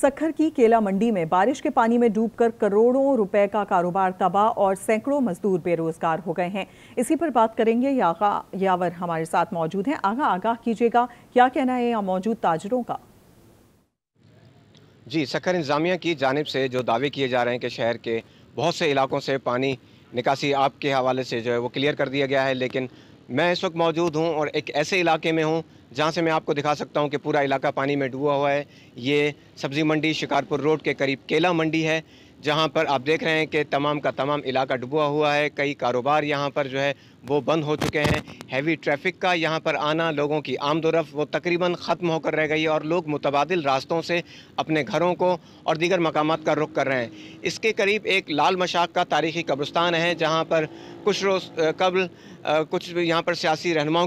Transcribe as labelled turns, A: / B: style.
A: सखर की केला मंडी में बारिश के पानी में डूबकर करोड़ों रुपए का कारोबार तबाह और सैकड़ों मजदूर बेरोजगार हो गए हैं इसी पर बात करेंगे यागा यावर हमारे साथ मौजूद हैं आगा आगाह कीजिएगा क्या कहना है यहाँ मौजूद ताजरों का
B: जी सखर इंतजामिया की जानब से जो दावे किए जा रहे हैं कि शहर के बहुत से इलाकों से पानी निकासी आपके हवाले से जो है वो क्लियर कर दिया गया है लेकिन मैं इस वक्त मौजूद हूँ और एक ऐसे इलाके में हूँ जहाँ से मैं आपको दिखा सकता हूँ कि पूरा इलाका पानी में डूबा हुआ है ये सब्ज़ी मंडी शिकारपुर रोड के करीब केला मंडी है जहां पर आप देख रहे हैं कि तमाम का तमाम इलाका डूबा हुआ है कई कारोबार यहां पर जो है वो बंद हो चुके हैं हैवी ट्रैफिक का यहाँ पर आना लोगों की आमदोरफ़ वो तकरीबन ख़त्म होकर रह गई और लोग मुतबादल रास्तों से अपने घरों को और दीगर मकाम का रुख कर रहे हैं इसके करीब एक लाल मशाक का तारीखी कब्रस्तान है जहाँ पर कुछ रोज़ कबल कुछ यहाँ पर सियासी रहनुमाओं